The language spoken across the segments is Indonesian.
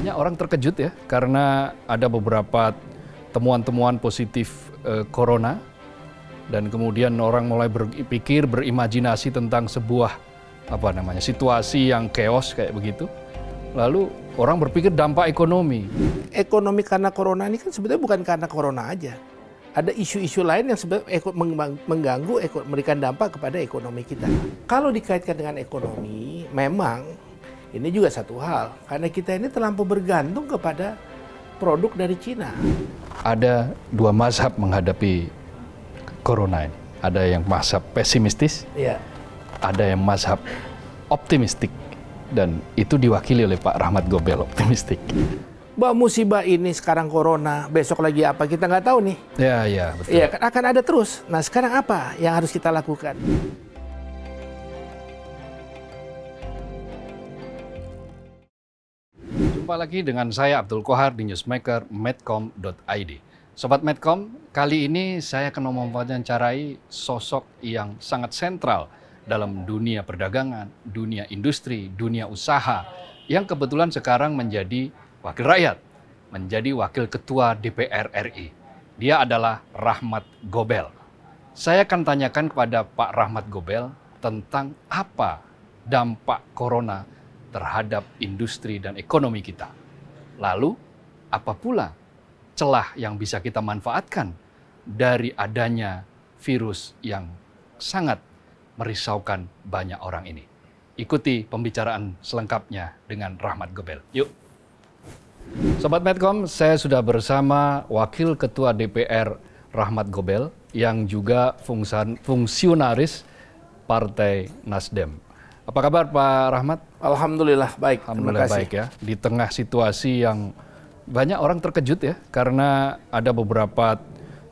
Banyak orang terkejut ya karena ada beberapa temuan-temuan positif eh, corona dan kemudian orang mulai berpikir berimajinasi tentang sebuah apa namanya situasi yang chaos kayak begitu. Lalu orang berpikir dampak ekonomi. Ekonomi karena corona ini kan sebetulnya bukan karena corona aja. Ada isu-isu lain yang sebenarnya mengganggu memberikan dampak kepada ekonomi kita. Kalau dikaitkan dengan ekonomi, memang ini juga satu hal, karena kita ini terlampau bergantung kepada produk dari Cina. Ada dua mazhab menghadapi corona ini. Ada yang mazhab pesimistis, ya. ada yang mazhab optimistik. Dan itu diwakili oleh Pak Rahmat Gobel, optimistik. Bahwa musibah ini sekarang corona, besok lagi apa, kita nggak tahu nih. Ya, ya, betul. Ya, akan ada terus. Nah, sekarang apa yang harus kita lakukan? Jumpa lagi dengan saya Abdul Kohar di newsmaker medcom.id. Sobat Medcom, kali ini saya akan mewawancarai sosok yang sangat sentral dalam dunia perdagangan, dunia industri, dunia usaha yang kebetulan sekarang menjadi wakil rakyat, menjadi wakil ketua DPR RI. Dia adalah Rahmat Gobel. Saya akan tanyakan kepada Pak Rahmat Gobel tentang apa dampak corona terhadap industri dan ekonomi kita. Lalu, apa pula celah yang bisa kita manfaatkan dari adanya virus yang sangat merisaukan banyak orang ini. Ikuti pembicaraan selengkapnya dengan Rahmat Gobel. Yuk. Sobat Medcom, saya sudah bersama Wakil Ketua DPR Rahmat Gobel yang juga fungsionaris Partai Nasdem. Apa kabar Pak Rahmat? Alhamdulillah baik. Alhamdulillah Terima kasih. baik ya. Di tengah situasi yang banyak orang terkejut ya karena ada beberapa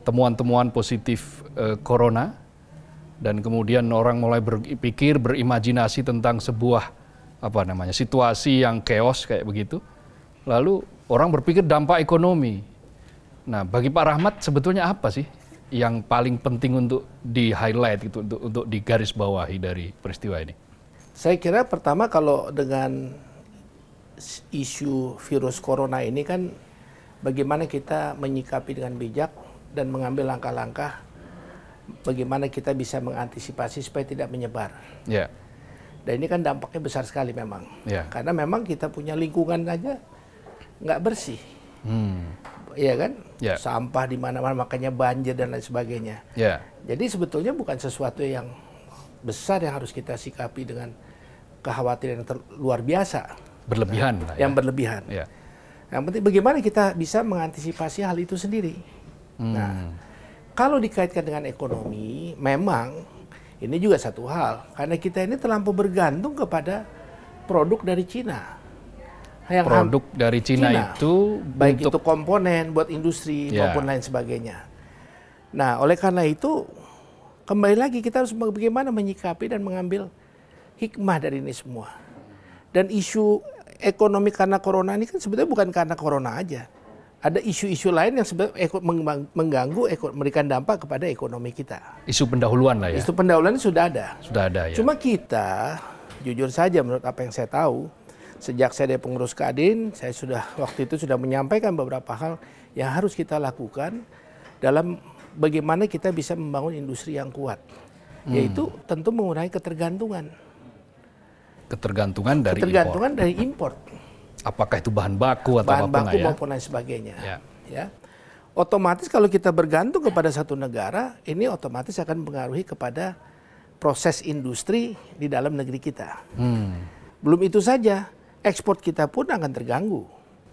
temuan-temuan positif eh, corona dan kemudian orang mulai berpikir berimajinasi tentang sebuah apa namanya situasi yang chaos kayak begitu. Lalu orang berpikir dampak ekonomi. Nah, bagi Pak Rahmat sebetulnya apa sih yang paling penting untuk di highlight gitu untuk untuk digarisbawahi dari peristiwa ini? Saya kira pertama kalau dengan isu virus corona ini kan bagaimana kita menyikapi dengan bijak dan mengambil langkah-langkah bagaimana kita bisa mengantisipasi supaya tidak menyebar. Yeah. Dan ini kan dampaknya besar sekali memang. Yeah. Karena memang kita punya lingkungan aja nggak bersih. Hmm. Iya kan? Yeah. Sampah di mana-mana makanya banjir dan lain sebagainya. Yeah. Jadi sebetulnya bukan sesuatu yang besar yang harus kita sikapi dengan kekhawatiran yang luar biasa. Berlebihan. Nah, yang berlebihan. Ya. Yang penting bagaimana kita bisa mengantisipasi hal itu sendiri. Hmm. Nah, kalau dikaitkan dengan ekonomi, memang ini juga satu hal. Karena kita ini terlampau bergantung kepada produk dari Cina. Yang produk dari Cina, Cina itu baik untuk... itu komponen buat industri yeah. maupun lain sebagainya. Nah, oleh karena itu kembali lagi kita harus bagaimana menyikapi dan mengambil hikmah dari ini semua. Dan isu ekonomi karena corona ini kan sebetulnya bukan karena corona aja. Ada isu-isu lain yang sebenarnya mengganggu, memberikan dampak kepada ekonomi kita. Isu pendahuluan lah ya? Isu pendahuluan sudah ada. Sudah ada ya. Cuma kita, jujur saja menurut apa yang saya tahu, sejak saya dari pengurus Kadin, saya sudah waktu itu sudah menyampaikan beberapa hal yang harus kita lakukan dalam bagaimana kita bisa membangun industri yang kuat, hmm. yaitu tentu mengurangi ketergantungan ketergantungan dari ketergantungan import. dari import. Apakah itu bahan baku atau bahan baku ya? maupun lain sebagainya. Ya. ya. Otomatis kalau kita bergantung kepada satu negara, ini otomatis akan mempengaruhi kepada proses industri di dalam negeri kita. Hmm. Belum itu saja, ekspor kita pun akan terganggu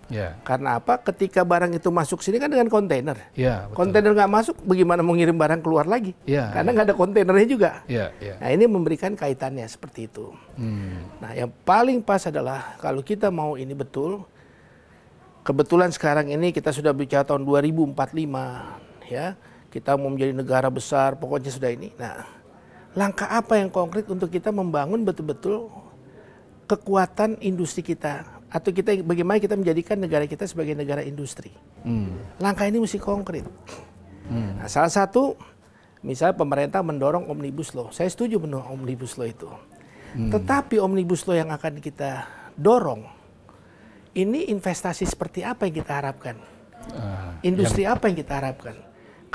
Yeah. Karena apa? Ketika barang itu masuk sini kan dengan kontainer. Yeah, ya, kontainer nggak masuk, bagaimana mengirim barang keluar lagi? Yeah, Karena ya. nggak yeah. ada kontainernya juga. Yeah, yeah. Nah ini memberikan kaitannya seperti itu. Hmm. Nah yang paling pas adalah kalau kita mau ini betul, kebetulan sekarang ini kita sudah bicara tahun 2045, ya kita mau menjadi negara besar, pokoknya sudah ini. Nah langkah apa yang konkret untuk kita membangun betul-betul kekuatan industri kita atau kita bagaimana kita menjadikan negara kita sebagai negara industri. Hmm. Langkah ini mesti konkret. Hmm. Nah, salah satu misalnya pemerintah mendorong omnibus law. Saya setuju mendorong omnibus law itu. Hmm. Tetapi omnibus law yang akan kita dorong ini investasi seperti apa yang kita harapkan? Uh, Industri yang... apa yang kita harapkan?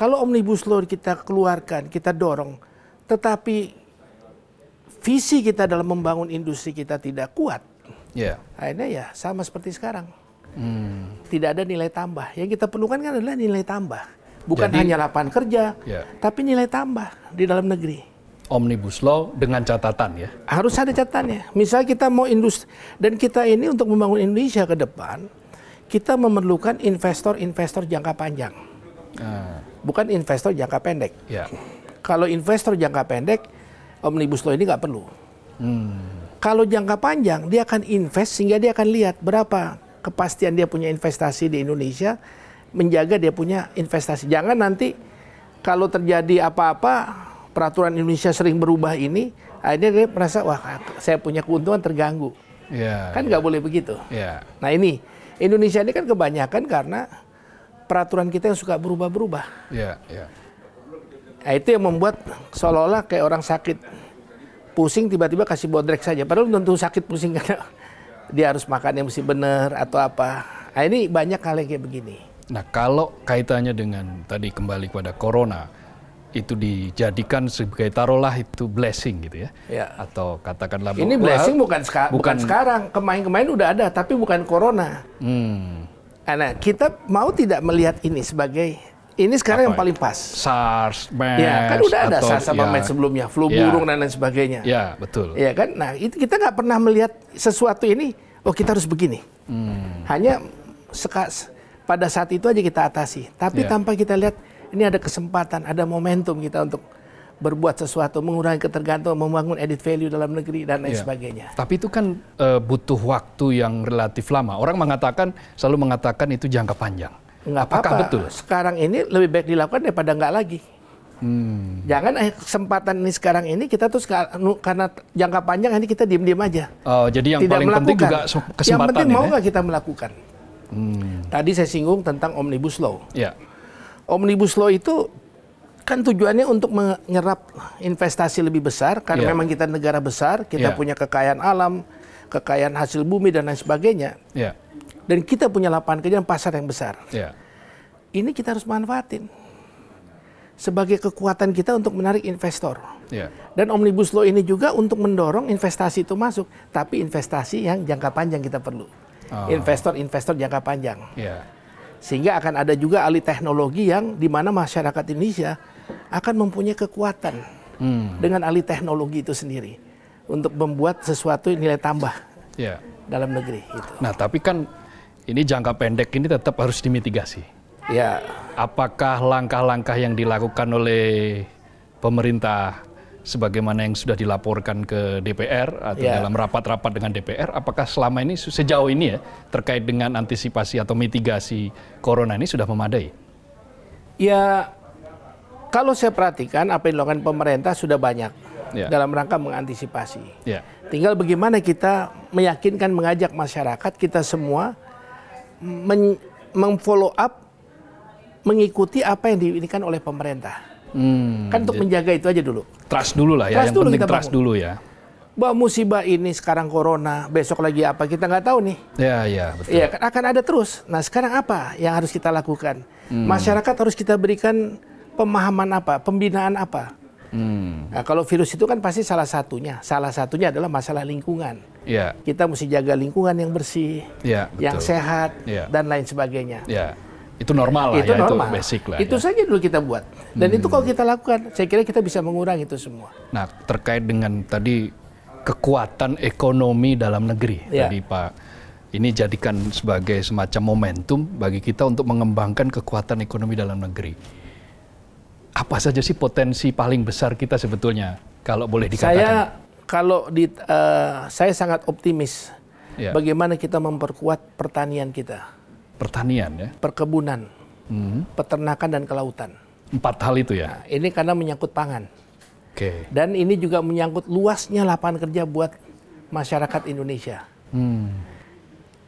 Kalau omnibus law kita keluarkan, kita dorong, tetapi visi kita dalam membangun industri kita tidak kuat, Yeah. Akhirnya ya sama seperti sekarang. Hmm. Tidak ada nilai tambah. Yang kita perlukan kan adalah nilai tambah. Bukan Jadi, hanya lapangan kerja, yeah. tapi nilai tambah di dalam negeri. Omnibus Law dengan catatan ya? Harus ada catatannya. Misalnya kita mau industri, dan kita ini untuk membangun Indonesia ke depan, kita memerlukan investor-investor jangka panjang. Hmm. Bukan investor jangka pendek. Yeah. Kalau investor jangka pendek, Omnibus Law ini nggak perlu. Hmm. Kalau jangka panjang, dia akan invest sehingga dia akan lihat berapa kepastian dia punya investasi di Indonesia, menjaga dia punya investasi. Jangan nanti kalau terjadi apa-apa, peraturan Indonesia sering berubah ini, akhirnya dia merasa, wah saya punya keuntungan terganggu. Yeah, kan iya. nggak yeah. boleh begitu. Yeah. Nah ini, Indonesia ini kan kebanyakan karena peraturan kita yang suka berubah-berubah. Yeah, yeah. Nah, itu yang membuat seolah-olah kayak orang sakit pusing tiba-tiba kasih bodrek saja padahal tentu sakit pusing karena dia harus makan yang mesti benar atau apa nah, ini banyak hal yang kayak begini nah kalau kaitannya dengan tadi kembali kepada corona itu dijadikan sebagai taruhlah itu blessing gitu ya, ya. atau katakanlah ini blessing bukan, seka bukan bukan sekarang kemain-kemain udah ada tapi bukan corona hmm. nah kita mau tidak melihat ini sebagai ini sekarang yang paling pas. SARS, MERS. Ya, kan udah ada SARS sama ya, MERS sebelumnya, flu iya. burung dan lain sebagainya. Ya, betul. Ya kan? Nah, itu kita nggak pernah melihat sesuatu ini, oh kita harus begini. Hmm. Hanya pada saat itu aja kita atasi. Tapi iya. tanpa kita lihat, ini ada kesempatan, ada momentum kita untuk berbuat sesuatu, mengurangi ketergantungan, membangun edit value dalam negeri dan lain iya. sebagainya. Tapi itu kan eh, butuh waktu yang relatif lama. Orang mengatakan selalu mengatakan itu jangka panjang nggak apa-apa. betul? Sekarang ini lebih baik dilakukan daripada nggak lagi. Hmm. Jangan eh, kesempatan ini sekarang ini kita tuh karena jangka panjang ini kita diem-diem aja. Oh, jadi yang Tidak paling melakukan. penting juga kesempatan. Yang penting mau ya? nggak ya? kita melakukan. Hmm. Tadi saya singgung tentang omnibus law. Ya. Omnibus law itu kan tujuannya untuk menyerap investasi lebih besar karena ya. memang kita negara besar, kita ya. punya kekayaan alam, kekayaan hasil bumi dan lain sebagainya. Ya dan kita punya lapangan kerja dan pasar yang besar. Yeah. Ini kita harus manfaatin sebagai kekuatan kita untuk menarik investor. Yeah. Dan omnibus law ini juga untuk mendorong investasi itu masuk, tapi investasi yang jangka panjang kita perlu. Ah. Investor-investor oh. jangka panjang. Yeah. Sehingga akan ada juga ahli teknologi yang di mana masyarakat Indonesia akan mempunyai kekuatan hmm. dengan ahli teknologi itu sendiri untuk membuat sesuatu nilai tambah yeah. dalam negeri. Gitu. Nah, tapi kan ini jangka pendek ini tetap harus dimitigasi. Ya. Apakah langkah-langkah yang dilakukan oleh pemerintah sebagaimana yang sudah dilaporkan ke DPR atau ya. dalam rapat-rapat dengan DPR, apakah selama ini sejauh ini ya terkait dengan antisipasi atau mitigasi corona ini sudah memadai? Ya, kalau saya perhatikan apa yang dilakukan pemerintah sudah banyak ya. dalam rangka mengantisipasi. Ya. Tinggal bagaimana kita meyakinkan, mengajak masyarakat kita semua men, memfollow up mengikuti apa yang diinginkan oleh pemerintah. Hmm, kan untuk menjaga itu aja dulu. Trust dulu lah ya. Trust yang dulu penting trust dulu ya. Bahwa musibah ini sekarang corona, besok lagi apa kita nggak tahu nih. Ya ya betul. Ya kan akan ada terus. Nah sekarang apa yang harus kita lakukan? Hmm. Masyarakat harus kita berikan pemahaman apa, pembinaan apa. Hmm. Nah, kalau virus itu kan pasti salah satunya. Salah satunya adalah masalah lingkungan. Yeah. Kita mesti jaga lingkungan yang bersih, yeah, betul. yang sehat, yeah. dan lain sebagainya. Yeah. Itu normal lah, itu, ya, normal. itu basic lah. Itu ya. saja dulu kita buat. Dan hmm. itu kalau hmm. kita lakukan, saya kira kita bisa mengurangi itu semua. Nah, terkait dengan tadi kekuatan ekonomi dalam negeri yeah. tadi Pak ini jadikan sebagai semacam momentum bagi kita untuk mengembangkan kekuatan ekonomi dalam negeri apa saja sih potensi paling besar kita sebetulnya kalau boleh dikatakan? Saya kalau di uh, saya sangat optimis yeah. bagaimana kita memperkuat pertanian kita. Pertanian ya. Perkebunan, hmm. peternakan dan kelautan. Empat hal itu ya. Nah, ini karena menyangkut pangan. Oke. Okay. Dan ini juga menyangkut luasnya lapangan kerja buat masyarakat Indonesia. Hmm.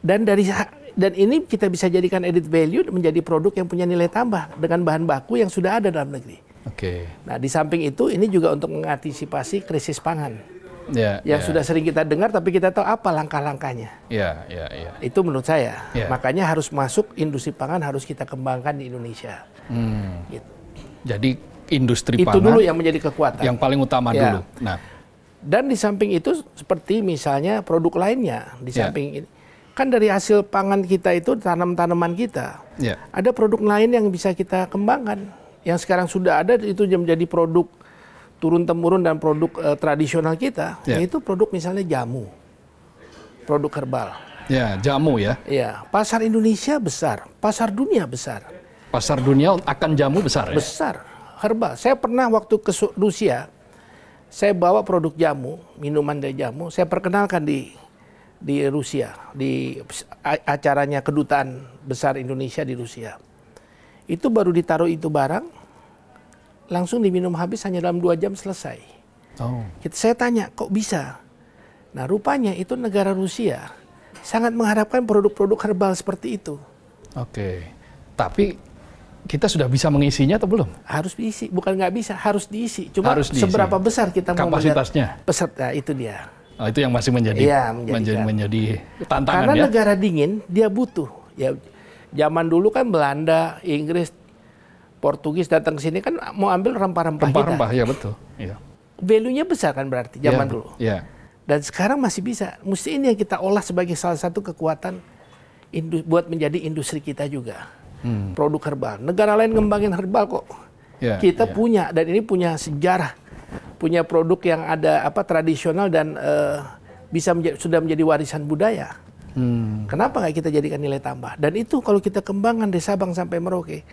Dan dari dan ini kita bisa jadikan edit value menjadi produk yang punya nilai tambah dengan bahan baku yang sudah ada dalam negeri. Oke. Okay. Nah, di samping itu ini juga untuk mengantisipasi krisis pangan. Yeah, yang yeah. sudah sering kita dengar tapi kita tahu apa langkah-langkahnya. Yeah, yeah, yeah. Itu menurut saya. Yeah. Makanya harus masuk industri pangan harus kita kembangkan di Indonesia. Hmm. Gitu. Jadi industri itu pangan itu dulu yang menjadi kekuatan. Yang paling utama yeah. dulu. Nah, dan di samping itu seperti misalnya produk lainnya di ya. samping yeah. ini kan dari hasil pangan kita itu tanam-tanaman kita yeah. ada produk lain yang bisa kita kembangkan yang sekarang sudah ada itu menjadi produk turun temurun dan produk uh, tradisional kita yeah. yaitu produk misalnya jamu produk herbal ya jamu ya ya pasar Indonesia besar pasar dunia besar pasar dunia akan jamu besar ya? besar herbal saya pernah waktu ke Rusia saya bawa produk jamu minuman dari jamu saya perkenalkan di di Rusia, di acaranya kedutaan besar Indonesia di Rusia. Itu baru ditaruh itu barang, langsung diminum habis hanya dalam dua jam selesai. Oh. Saya tanya, kok bisa? Nah rupanya itu negara Rusia sangat mengharapkan produk-produk herbal seperti itu. Oke, tapi kita sudah bisa mengisinya atau belum? Harus diisi, bukan nggak bisa, harus diisi. Cuma harus diisi. seberapa besar kita kapasitasnya? Mau peserta itu dia. Oh, itu yang masih menjadi ya, menjadi kan. menjadi, tantangan Karena ya. negara dingin dia butuh ya zaman dulu kan Belanda, Inggris, Portugis datang ke sini kan mau ambil rempah-rempah kita. Rempah-rempah ya betul. Iya. Value-nya besar kan berarti zaman ya, dulu. Ya. Dan sekarang masih bisa. Mesti ini yang kita olah sebagai salah satu kekuatan buat menjadi industri kita juga. Hmm. Produk herbal. Negara lain ngembangin herbal kok. Ya, kita ya. punya dan ini punya sejarah punya produk yang ada apa tradisional dan uh, bisa menja sudah menjadi warisan budaya. Hmm. Kenapa nggak kita jadikan nilai tambah? Dan itu kalau kita kembangkan dari Sabang sampai Merauke,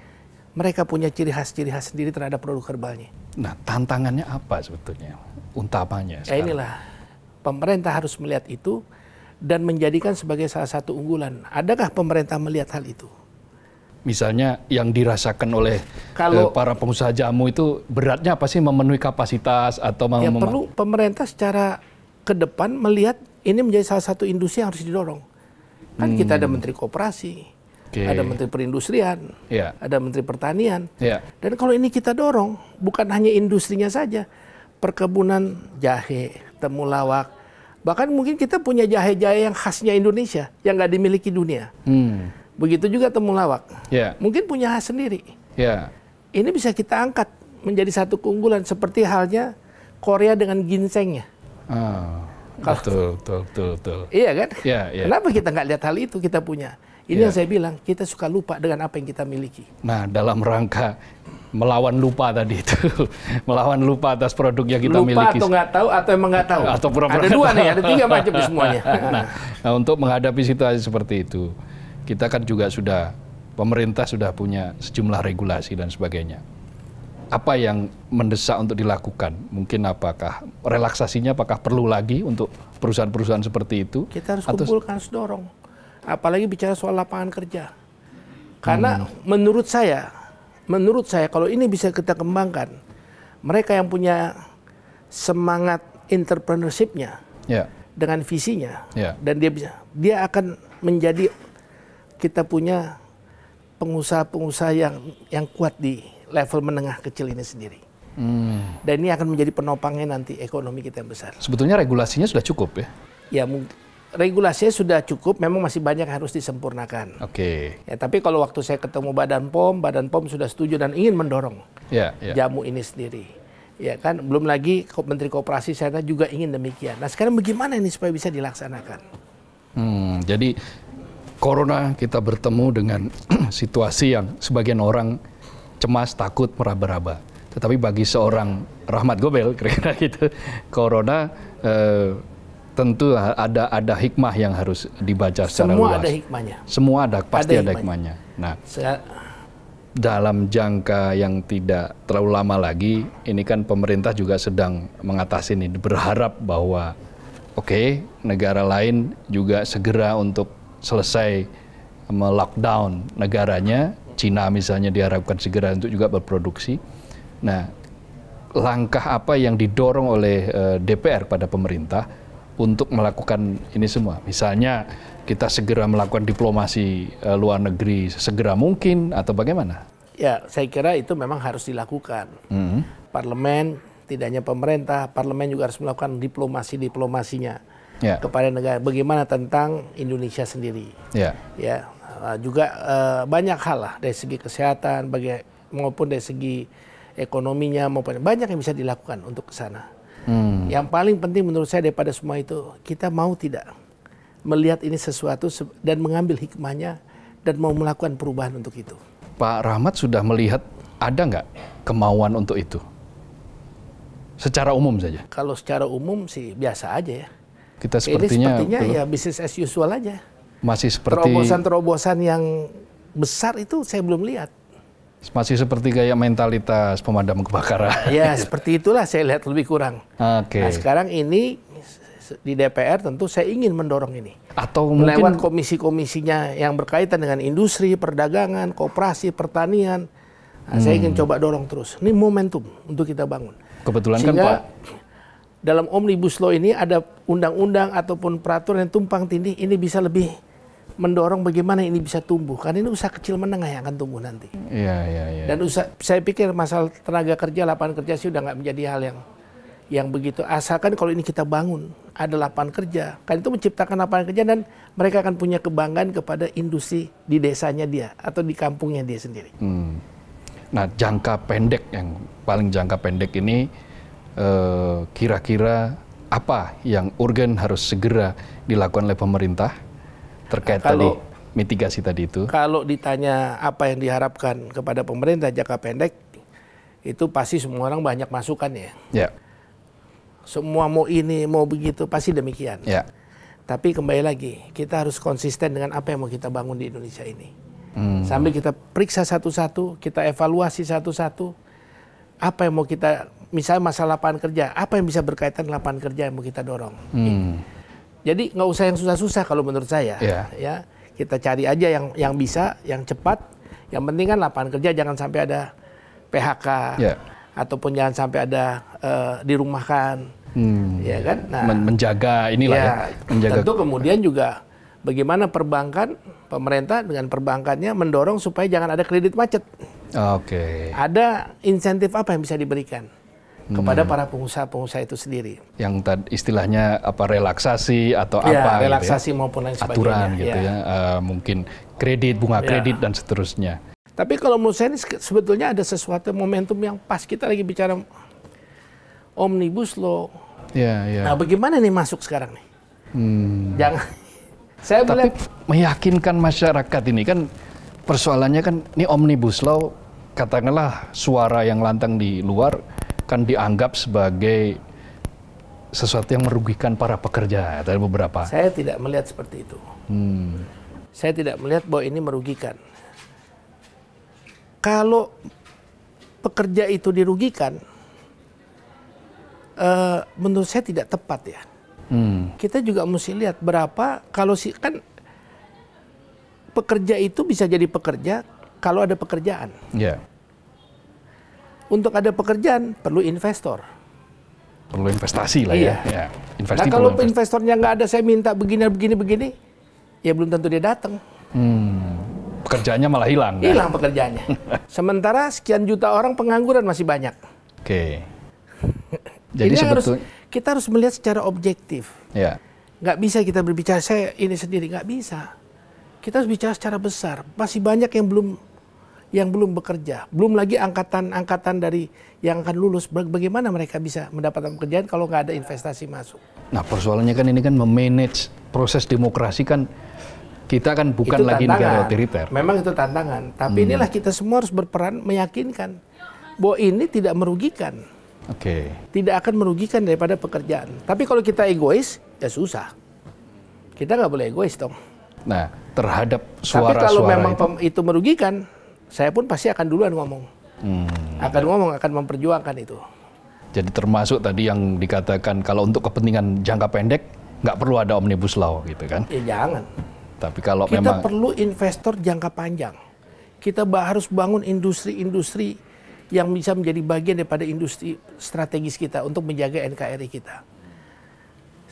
mereka punya ciri khas-ciri khas sendiri terhadap produk herbalnya. Nah, tantangannya apa sebetulnya? Untapannya? Ya inilah pemerintah harus melihat itu dan menjadikan sebagai salah satu unggulan. Adakah pemerintah melihat hal itu? misalnya yang dirasakan oleh kalau, eh, para pengusaha jamu itu beratnya apa sih memenuhi kapasitas atau ya, mem perlu pemerintah secara ke depan melihat ini menjadi salah satu industri yang harus didorong. Kan hmm. kita ada menteri kooperasi okay. ada menteri perindustrian, yeah. ada menteri pertanian. Yeah. Dan kalau ini kita dorong, bukan hanya industrinya saja, perkebunan jahe, temulawak, bahkan mungkin kita punya jahe-jahe yang khasnya Indonesia yang nggak dimiliki dunia. Hmm. Begitu juga temulawak. Yeah. Mungkin punya khas sendiri. Yeah. Ini bisa kita angkat menjadi satu keunggulan seperti halnya Korea dengan ginsengnya. Oh, Kalau, betul, betul, betul, betul. Iya kan? Yeah, yeah. Kenapa kita nggak lihat hal itu kita punya? Ini yeah. yang saya bilang kita suka lupa dengan apa yang kita miliki. Nah, dalam rangka melawan lupa tadi itu, melawan lupa atas produk yang kita lupa miliki. Lupa atau nggak tahu atau emang nggak tahu. Atau pura -pura ada dua nih, ada tiga macam semuanya. nah, nah, untuk menghadapi situasi seperti itu, kita kan juga sudah pemerintah sudah punya sejumlah regulasi dan sebagainya. Apa yang mendesak untuk dilakukan? Mungkin apakah relaksasinya apakah perlu lagi untuk perusahaan-perusahaan seperti itu? Kita harus atau... kumpulkan sedorong. Apalagi bicara soal lapangan kerja. Karena hmm. menurut saya, menurut saya kalau ini bisa kita kembangkan, mereka yang punya semangat entrepreneurshipnya yeah. dengan visinya yeah. dan dia bisa dia akan menjadi kita punya pengusaha-pengusaha yang yang kuat di level menengah kecil ini sendiri. Hmm. Dan ini akan menjadi penopangnya nanti ekonomi kita yang besar. Sebetulnya regulasinya sudah cukup ya? Ya, regulasinya sudah cukup. Memang masih banyak yang harus disempurnakan. Oke. Okay. Ya, tapi kalau waktu saya ketemu Badan POM, Badan POM sudah setuju dan ingin mendorong yeah, yeah. jamu ini sendiri. Ya kan, belum lagi Menteri Kooperasi saya juga ingin demikian. Nah sekarang bagaimana ini supaya bisa dilaksanakan? Hmm, jadi corona kita bertemu dengan situasi yang sebagian orang cemas, takut, meraba-raba. Tetapi bagi seorang Rahmat Gobel kira-kira gitu, corona eh, tentu ada ada hikmah yang harus dibaca secara Semua luas. Semua ada hikmahnya. Semua ada pasti ada, ada hikmahnya. hikmahnya. Nah, Saya... dalam jangka yang tidak terlalu lama lagi, ini kan pemerintah juga sedang mengatasi ini berharap bahwa oke okay, negara lain juga segera untuk selesai melockdown um, negaranya, Cina misalnya diharapkan segera untuk juga berproduksi. Nah, langkah apa yang didorong oleh uh, DPR pada pemerintah untuk melakukan ini semua? Misalnya kita segera melakukan diplomasi uh, luar negeri segera mungkin atau bagaimana? Ya, saya kira itu memang harus dilakukan. -hmm. Parlemen, tidak hanya pemerintah, parlemen juga harus melakukan diplomasi-diplomasinya yeah. kepada negara. Bagaimana tentang Indonesia sendiri? Yeah. Ya, uh, juga uh, banyak hal lah dari segi kesehatan, bagi, maupun dari segi ekonominya maupun banyak yang bisa dilakukan untuk ke sana. Hmm. Yang paling penting menurut saya daripada semua itu kita mau tidak melihat ini sesuatu dan mengambil hikmahnya dan mau melakukan perubahan untuk itu. Pak Rahmat sudah melihat ada nggak kemauan untuk itu? Secara umum saja. Kalau secara umum sih biasa aja ya kita sepertinya, ini sepertinya ya bisnis as usual aja. Masih seperti terobosan-terobosan yang besar itu saya belum lihat. Masih seperti gaya mentalitas pemadam kebakaran. Ya, seperti itulah saya lihat lebih kurang. Okay. Nah, sekarang ini di DPR tentu saya ingin mendorong ini. Atau mungkin lewat komisi-komisinya yang berkaitan dengan industri, perdagangan, koperasi, pertanian. Nah, hmm. Saya ingin hmm. coba dorong terus. Ini momentum untuk kita bangun. Kebetulan kan Sehingga kan Pak dalam omnibus law ini ada undang-undang ataupun peraturan yang tumpang tindih ini bisa lebih mendorong bagaimana ini bisa tumbuh karena ini usaha kecil menengah yang akan tumbuh nanti. Iya iya iya. Dan usaha, saya pikir masalah tenaga kerja lapangan kerja sih udah nggak menjadi hal yang yang begitu asalkan kalau ini kita bangun ada lapangan kerja kan itu menciptakan lapangan kerja dan mereka akan punya kebanggaan kepada industri di desanya dia atau di kampungnya dia sendiri. Hmm. Nah jangka pendek yang paling jangka pendek ini eh, kira-kira apa yang urgen harus segera dilakukan oleh pemerintah terkait kalau, tadi mitigasi tadi itu? Kalau ditanya apa yang diharapkan kepada pemerintah jangka pendek, itu pasti semua orang banyak masukan ya. Ya. Semua mau ini, mau begitu, pasti demikian. Ya. Tapi kembali lagi, kita harus konsisten dengan apa yang mau kita bangun di Indonesia ini. Hmm. Sambil kita periksa satu-satu, kita evaluasi satu-satu, apa yang mau kita misalnya masalah lapangan kerja, apa yang bisa berkaitan lapangan kerja yang mau kita dorong. Hmm. Gitu. Jadi nggak usah yang susah-susah kalau menurut saya, yeah. ya kita cari aja yang yang bisa, yang cepat. Yang penting kan lapangan kerja jangan sampai ada PHK yeah. ataupun jangan sampai ada uh, dirumahkan, hmm. ya kan? Nah, menjaga inilah ya, ya. Menjaga. Tentu kemudian juga bagaimana perbankan pemerintah dengan perbankannya mendorong supaya jangan ada kredit macet. Oke. Okay. Ada insentif apa yang bisa diberikan? kepada hmm. para pengusaha-pengusaha itu sendiri. Yang tadi istilahnya apa relaksasi atau ya, apa relaksasi gitu ya? maupun lain sebagainya. Aturan ya. gitu ya, ya. Uh, mungkin kredit, bunga ya. kredit dan seterusnya. Tapi kalau menurut saya ini sebetulnya ada sesuatu momentum yang pas kita lagi bicara omnibus law. Ya, ya. Nah, bagaimana nih masuk sekarang nih? Hmm. Jangan saya Tapi boleh... meyakinkan masyarakat ini kan persoalannya kan ini omnibus law katakanlah suara yang lantang di luar kan dianggap sebagai sesuatu yang merugikan para pekerja dari beberapa. Saya tidak melihat seperti itu. Hmm. Saya tidak melihat bahwa ini merugikan. Kalau pekerja itu dirugikan, uh, menurut saya tidak tepat ya. Hmm. Kita juga mesti lihat berapa kalau si kan pekerja itu bisa jadi pekerja kalau ada pekerjaan. Yeah. Untuk ada pekerjaan perlu investor. Perlu investasi lah ya. iya. ya. nah kalau invest investornya nggak ada saya minta begini begini begini, ya belum tentu dia datang. Hmm. Pekerjaannya malah hilang. Ya? Hilang kan? pekerjaannya. Sementara sekian juta orang pengangguran masih banyak. Oke. Okay. Jadi sebetulnya harus kita harus melihat secara objektif. Ya. Nggak bisa kita berbicara saya ini sendiri, nggak bisa. Kita harus bicara secara besar. Masih banyak yang belum yang belum bekerja, belum lagi angkatan-angkatan dari yang akan lulus, bagaimana mereka bisa mendapatkan pekerjaan kalau nggak ada investasi masuk? Nah persoalannya kan ini kan memanage proses demokrasi kan kita kan bukan lagi negara otoriter. Memang itu tantangan, tapi hmm. inilah kita semua harus berperan meyakinkan bahwa ini tidak merugikan. Oke. Okay. Tidak akan merugikan daripada pekerjaan. Tapi kalau kita egois, ya susah. Kita nggak boleh egois dong. Nah, terhadap suara-suara Tapi kalau memang itu. itu merugikan, saya pun pasti akan duluan ngomong. Hmm. Akan ngomong, akan memperjuangkan itu. Jadi termasuk tadi yang dikatakan kalau untuk kepentingan jangka pendek, nggak perlu ada omnibus law gitu kan? Ya jangan. Tapi kalau kita memang... Kita perlu investor jangka panjang. Kita harus bangun industri-industri yang bisa menjadi bagian daripada industri strategis kita untuk menjaga NKRI kita.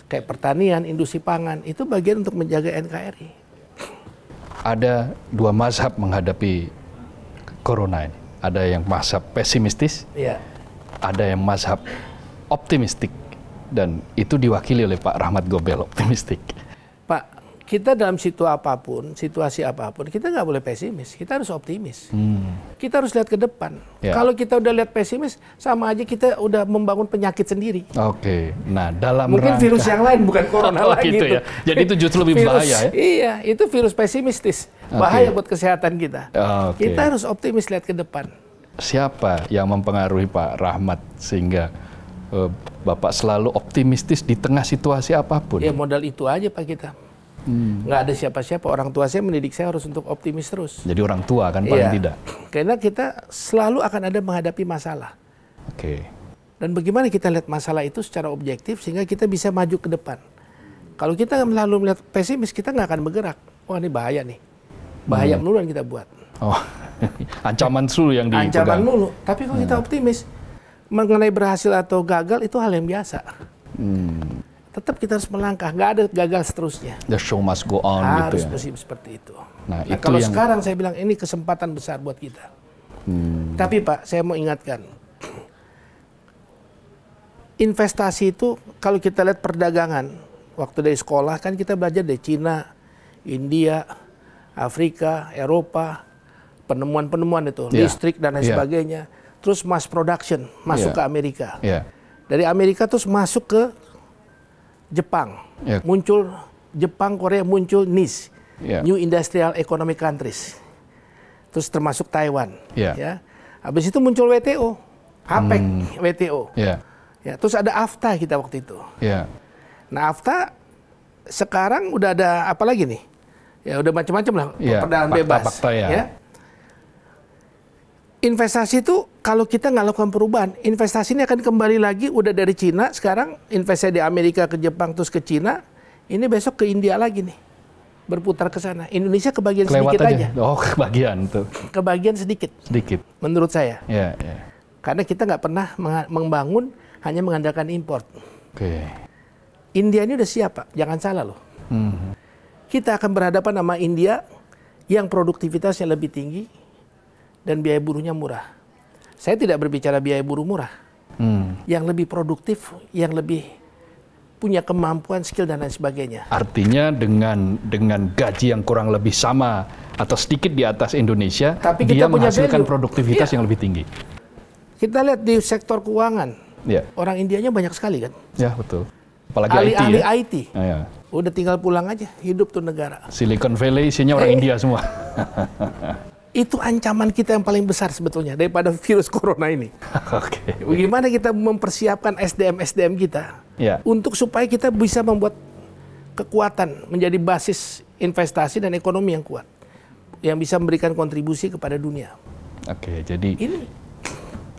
Kayak pertanian, industri pangan, itu bagian untuk menjaga NKRI. Ada dua mazhab menghadapi corona ini. Ada yang mazhab pesimistis, ya. ada yang mazhab optimistik. Dan itu diwakili oleh Pak Rahmat Gobel, optimistik kita dalam situ apapun, situasi apapun, kita nggak boleh pesimis. Kita harus optimis. Hmm. Kita harus lihat ke depan. Ya. Kalau kita udah lihat pesimis, sama aja kita udah membangun penyakit sendiri. Oke. Okay. Nah, dalam mungkin rangka... virus yang lain bukan corona oh, lagi. Gitu itu. ya. Jadi itu justru lebih virus, bahaya. Ya? Iya, itu virus pesimistis. Bahaya okay. buat kesehatan kita. Okay. Kita harus optimis lihat ke depan. Siapa yang mempengaruhi Pak Rahmat sehingga eh, Bapak selalu optimistis di tengah situasi apapun? Ya modal itu aja Pak kita Hmm. ada siapa-siapa. Orang tua saya mendidik saya harus untuk optimis terus. Jadi orang tua kan paling iya. tidak. Karena kita selalu akan ada menghadapi masalah. Oke. Okay. Dan bagaimana kita lihat masalah itu secara objektif sehingga kita bisa maju ke depan. Kalau kita selalu melihat pesimis, kita nggak akan bergerak. Wah ini bahaya nih. Bahaya hmm. melulu kita buat. Oh, ancaman dulu yang dipegang. Ancaman mulu. Tapi kalau hmm. kita optimis, mengenai berhasil atau gagal itu hal yang biasa. Hmm tetap kita harus melangkah, nggak ada gagal seterusnya. The show must go on gitu harus gitu ya. seperti itu. Nah, nah itu kalau yang... sekarang saya bilang ini kesempatan besar buat kita. Hmm. Tapi Pak, saya mau ingatkan. Investasi itu kalau kita lihat perdagangan, waktu dari sekolah kan kita belajar dari Cina, India, Afrika, Eropa, penemuan-penemuan itu, yeah. listrik dan lain yeah. sebagainya. Terus mass production masuk yeah. ke Amerika. Yeah. Dari Amerika terus masuk ke Jepang yeah. muncul Jepang Korea muncul NIS yeah. New Industrial Economic Countries terus termasuk Taiwan yeah. ya habis itu muncul WTO APEC hmm. WTO yeah. ya terus ada AFTA kita waktu itu yeah. nah AFTA sekarang udah ada apa lagi nih ya udah macam-macam lah yeah, perdagangan bebas fakta, ya. ya investasi itu kalau kita nggak lakukan perubahan, investasi ini akan kembali lagi udah dari Cina sekarang investasi di Amerika ke Jepang terus ke Cina, ini besok ke India lagi nih berputar ke sana. Indonesia kebagian Kelewat sedikit aja. aja. Oh, kebagian tuh. Kebagian sedikit. Sedikit. Menurut saya. Iya, yeah, yeah. Karena kita nggak pernah membangun hanya mengandalkan impor. Oke. Okay. India ini udah siap, Pak. Jangan salah loh. Mm -hmm. Kita akan berhadapan sama India yang produktivitasnya lebih tinggi, dan biaya buruhnya murah. Saya tidak berbicara biaya buruh murah. Hmm. Yang lebih produktif, yang lebih punya kemampuan, skill dan lain sebagainya. Artinya dengan dengan gaji yang kurang lebih sama atau sedikit di atas Indonesia, Tapi dia menghasilkan value. produktivitas ya. yang lebih tinggi. Kita lihat di sektor keuangan, yeah. orang Indianya banyak sekali kan? Ya betul. Apalagi ahli, IT. Ahli ya? IT. Ah, ya. Udah tinggal pulang aja, hidup tuh negara. Silicon Valley isinya orang eh. India semua. itu ancaman kita yang paling besar sebetulnya daripada virus corona ini. Oke. okay. Bagaimana kita mempersiapkan SDM SDM kita yeah. untuk supaya kita bisa membuat kekuatan menjadi basis investasi dan ekonomi yang kuat yang bisa memberikan kontribusi kepada dunia. Oke, okay, jadi ini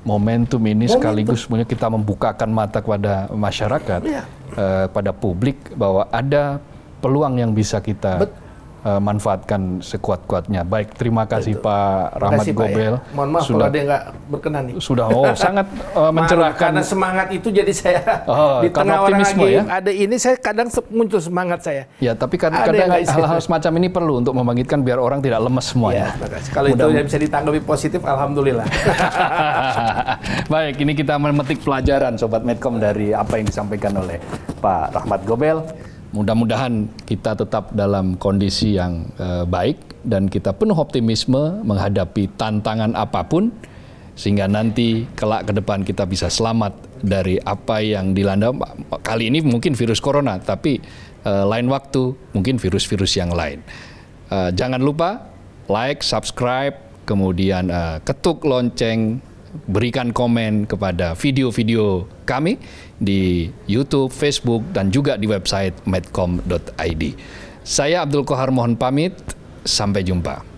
momentum ini momentum. sekaligus punya kita membukakan mata kepada masyarakat, yeah. eh, pada publik bahwa ada peluang yang bisa kita Betul uh, manfaatkan sekuat-kuatnya. Baik, terima kasih Itu. Pak Rahmat kasih, Gobel. Pak, ya. Mohon maaf sudah, kalau ada yang nggak berkenan nih. Sudah, oh sangat uh, mencerahkan. Karena semangat itu jadi saya oh, di tengah optimisme orang ya. ada ini saya kadang muncul semangat saya. Ya, tapi kadang-kadang hal-hal semacam ini perlu untuk membangkitkan biar orang tidak lemes semuanya. Ya, kalau Mudah itu yang bisa ditanggapi positif, Alhamdulillah. Baik, ini kita memetik pelajaran Sobat Medcom dari apa yang disampaikan oleh Pak Rahmat Gobel mudah-mudahan kita tetap dalam kondisi yang uh, baik dan kita penuh optimisme menghadapi tantangan apapun sehingga nanti kelak ke depan kita bisa selamat dari apa yang dilanda kali ini mungkin virus corona tapi uh, lain waktu mungkin virus-virus yang lain. uh, jangan lupa like, subscribe, kemudian ketuk lonceng berikan komen kepada video-video kami di YouTube, Facebook, dan juga di website medcom.id. Saya Abdul Kohar mohon pamit, sampai jumpa.